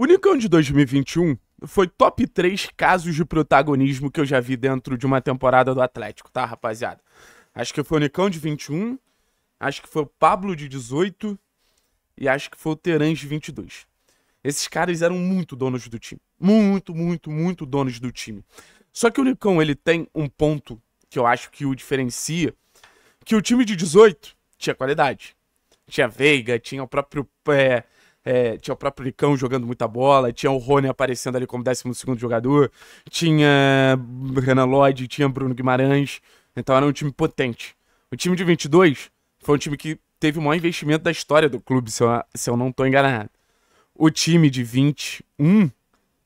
O Unicão de 2021 foi top 3 casos de protagonismo que eu já vi dentro de uma temporada do Atlético, tá, rapaziada? Acho que foi o Unicão de 21, acho que foi o Pablo de 18 e acho que foi o Terãs de 22. Esses caras eram muito donos do time. Muito, muito, muito donos do time. Só que o Unicão, ele tem um ponto que eu acho que o diferencia, que o time de 18 tinha qualidade. Tinha Veiga, tinha o próprio... É, é, tinha o próprio Licão jogando muita bola, tinha o Rony aparecendo ali como 12 jogador, tinha Renan Lloyd, tinha Bruno Guimarães. Então era um time potente. O time de 22 foi um time que teve o maior investimento da história do clube, se eu, se eu não estou enganado. O time de 21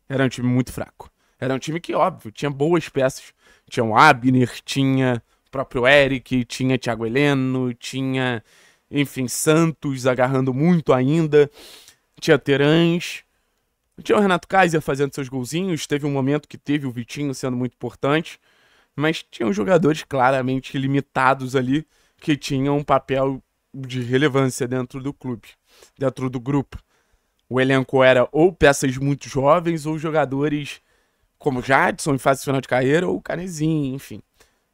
era um time muito fraco. Era um time que, óbvio, tinha boas peças. Tinha o Abner, tinha o próprio Eric, tinha Thiago Heleno, tinha enfim, Santos agarrando muito ainda, tinha Terãs, tinha o Renato Kaiser fazendo seus golzinhos, teve um momento que teve o Vitinho sendo muito importante, mas tinham jogadores claramente limitados ali que tinham um papel de relevância dentro do clube, dentro do grupo. O elenco era ou peças muito jovens ou jogadores como Jadson em fase final de carreira ou Canezinho, enfim.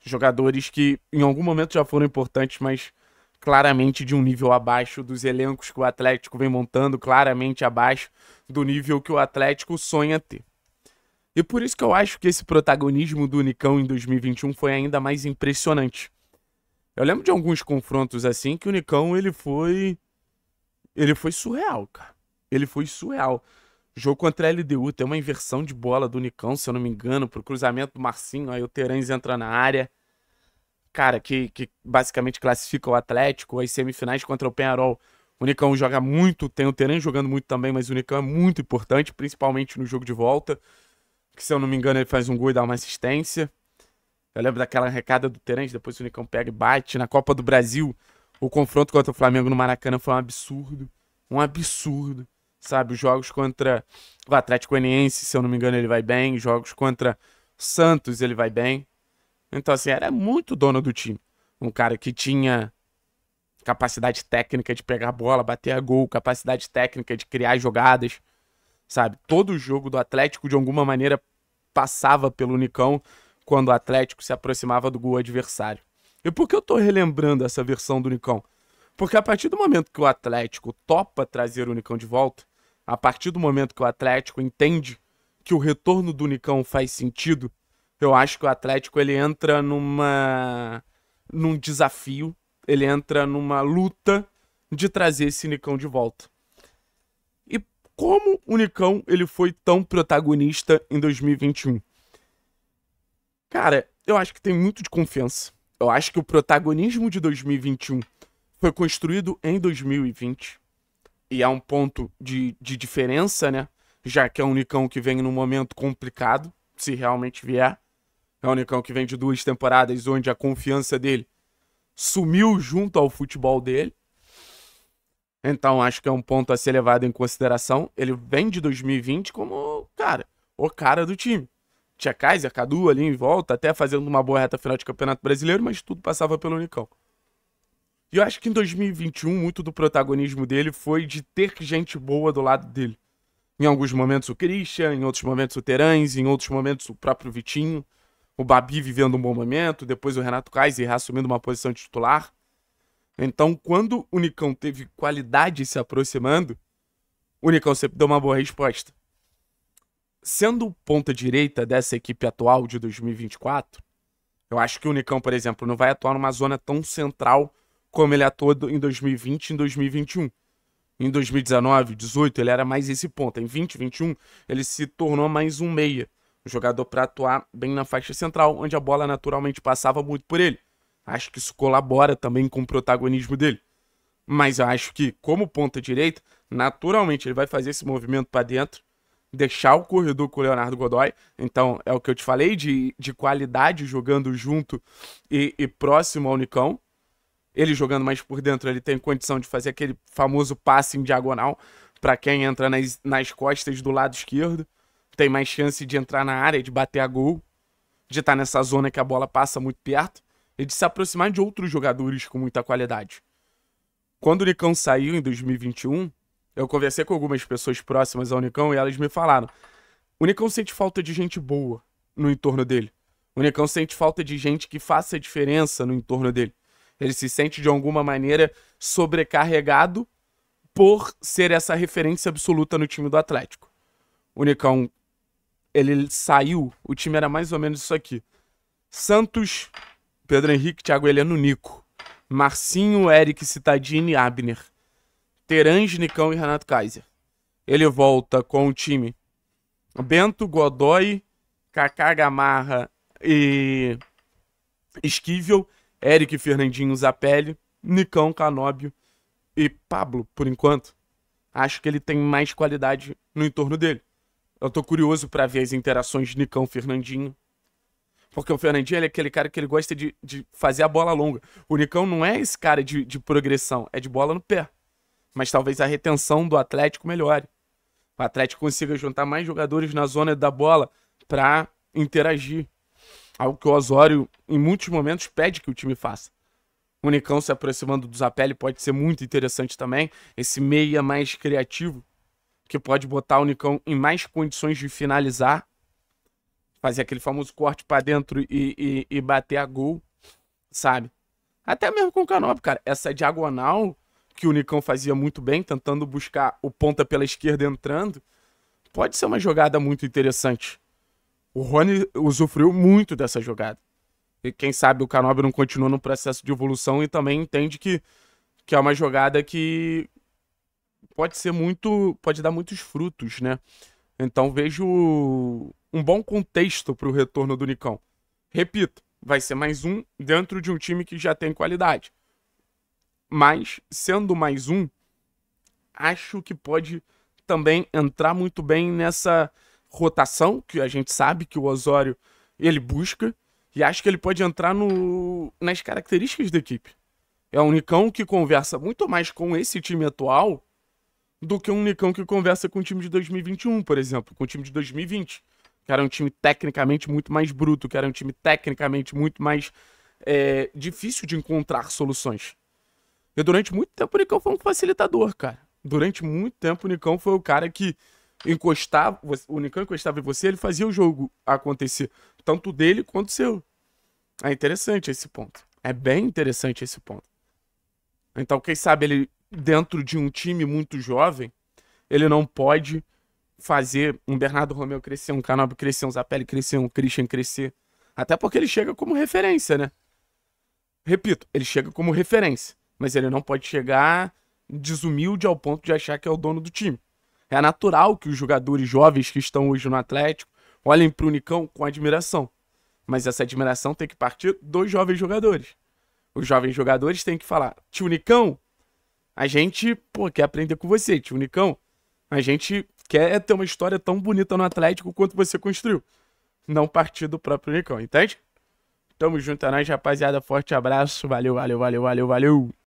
Jogadores que em algum momento já foram importantes, mas claramente de um nível abaixo dos elencos que o Atlético vem montando, claramente abaixo do nível que o Atlético sonha ter. E por isso que eu acho que esse protagonismo do Unicão em 2021 foi ainda mais impressionante. Eu lembro de alguns confrontos assim que o Unicão ele foi ele foi surreal, cara. Ele foi surreal. jogo contra a LDU tem uma inversão de bola do Unicão, se eu não me engano, pro cruzamento do Marcinho, aí o Terãs entra na área cara, que, que basicamente classifica o Atlético, as semifinais contra o Penarol O Unicão joga muito, tem o Teran jogando muito também, mas o Unicão é muito importante, principalmente no jogo de volta. Que se eu não me engano, ele faz um gol e dá uma assistência. Eu lembro daquela recada do Terence, depois o Unicão pega e bate. Na Copa do Brasil, o confronto contra o Flamengo no Maracanã foi um absurdo. Um absurdo. Sabe, os jogos contra o Atlético Goianiense, se eu não me engano, ele vai bem. Jogos contra Santos, ele vai bem. Então, assim, era muito dono do time. Um cara que tinha capacidade técnica de pegar a bola, bater a gol, capacidade técnica de criar jogadas, sabe? Todo jogo do Atlético, de alguma maneira, passava pelo Unicão quando o Atlético se aproximava do gol adversário. E por que eu tô relembrando essa versão do Unicão? Porque a partir do momento que o Atlético topa trazer o Unicão de volta, a partir do momento que o Atlético entende que o retorno do Unicão faz sentido eu acho que o Atlético ele entra numa num desafio, ele entra numa luta de trazer esse Nicão de volta. E como o Nicão ele foi tão protagonista em 2021? Cara, eu acho que tem muito de confiança. Eu acho que o protagonismo de 2021 foi construído em 2020. E é um ponto de, de diferença, né? Já que é um Nicão que vem num momento complicado, se realmente vier. É o Nicão que vem de duas temporadas onde a confiança dele sumiu junto ao futebol dele. Então acho que é um ponto a ser levado em consideração. Ele vem de 2020 como, cara, o cara do time. Tinha Kaiser, Cadu ali em volta, até fazendo uma boa reta final de Campeonato Brasileiro, mas tudo passava pelo Unicão. E eu acho que em 2021 muito do protagonismo dele foi de ter gente boa do lado dele. Em alguns momentos o Christian, em outros momentos o Terães, em outros momentos o próprio Vitinho o Babi vivendo um bom momento, depois o Renato Kaiser assumindo uma posição de titular. Então, quando o Nicão teve qualidade se aproximando, o Nicão sempre deu uma boa resposta. Sendo ponta direita dessa equipe atual de 2024, eu acho que o Nicão, por exemplo, não vai atuar numa zona tão central como ele atuou em 2020 e em 2021. Em 2019, 2018 ele era mais esse ponto. Em 2021, ele se tornou mais um meia jogador para atuar bem na faixa central, onde a bola naturalmente passava muito por ele. Acho que isso colabora também com o protagonismo dele. Mas eu acho que, como ponta direita, naturalmente ele vai fazer esse movimento para dentro, deixar o corredor com o Leonardo Godoy. Então, é o que eu te falei de, de qualidade jogando junto e, e próximo ao Unicão. Ele jogando mais por dentro, ele tem condição de fazer aquele famoso passe em diagonal para quem entra nas, nas costas do lado esquerdo tem mais chance de entrar na área, de bater a gol, de estar tá nessa zona que a bola passa muito perto e de se aproximar de outros jogadores com muita qualidade. Quando o Nicão saiu em 2021, eu conversei com algumas pessoas próximas ao Nicão e elas me falaram: o Nicão sente falta de gente boa no entorno dele. O Nicão sente falta de gente que faça diferença no entorno dele. Ele se sente de alguma maneira sobrecarregado por ser essa referência absoluta no time do Atlético. O Nicão ele saiu, o time era mais ou menos isso aqui. Santos, Pedro Henrique, Thiago Heleno, Nico. Marcinho, Eric, Citadini, Abner. Terange, Nicão e Renato Kaiser. Ele volta com o time Bento, Godoy, Kaká Gamarra e Esquivel, Eric, Fernandinho, Zapelli, Nicão, Canóbio e Pablo, por enquanto. Acho que ele tem mais qualidade no entorno dele. Eu tô curioso para ver as interações de Nicão Fernandinho. Porque o Fernandinho é aquele cara que ele gosta de, de fazer a bola longa. O Nicão não é esse cara de, de progressão, é de bola no pé. Mas talvez a retenção do Atlético melhore. O Atlético consiga juntar mais jogadores na zona da bola para interagir. Algo que o Osório, em muitos momentos, pede que o time faça. O Nicão se aproximando do Zapelli pode ser muito interessante também. Esse meia mais criativo que pode botar o Nicão em mais condições de finalizar, fazer aquele famoso corte para dentro e, e, e, bater a gol, sabe? Até mesmo com o Canop, cara. Essa diagonal que o Nicão fazia muito bem, tentando buscar o ponta pela esquerda entrando, pode ser uma jogada muito interessante. O Rony usufruiu muito dessa jogada. E quem sabe o Canobi não continua no processo de evolução e também entende que, que é uma jogada que, pode ser muito. pode dar muitos frutos, né? Então vejo um bom contexto para o retorno do Nicão. Repito, vai ser mais um dentro de um time que já tem qualidade. Mas, sendo mais um, acho que pode também entrar muito bem nessa rotação que a gente sabe que o Osório ele busca. E acho que ele pode entrar no, nas características da equipe. É um Nicão que conversa muito mais com esse time atual do que um Nicão que conversa com o time de 2021, por exemplo, com o time de 2020, que era um time tecnicamente muito mais bruto, que era um time tecnicamente muito mais é, difícil de encontrar soluções. E durante muito tempo o Nicão foi um facilitador, cara. Durante muito tempo o Nicão foi o cara que encostava, o Nicão encostava em você, ele fazia o jogo acontecer, tanto dele quanto seu. É interessante esse ponto. É bem interessante esse ponto. Então, quem sabe ele dentro de um time muito jovem, ele não pode fazer um Bernardo Romeu crescer, um Canob crescer, um Zapelli crescer, um Christian crescer. Até porque ele chega como referência, né? Repito, ele chega como referência, mas ele não pode chegar desumilde ao ponto de achar que é o dono do time. É natural que os jogadores jovens que estão hoje no Atlético olhem para o Unicão com admiração. Mas essa admiração tem que partir dos jovens jogadores. Os jovens jogadores têm que falar: Tio Unicão, a gente, pô, quer aprender com você, tio Nicão. A gente quer ter uma história tão bonita no Atlético quanto você construiu. Não partir do próprio Nicão, entende? Tamo junto, é nóis, rapaziada. Forte abraço. Valeu, valeu, valeu, valeu, valeu.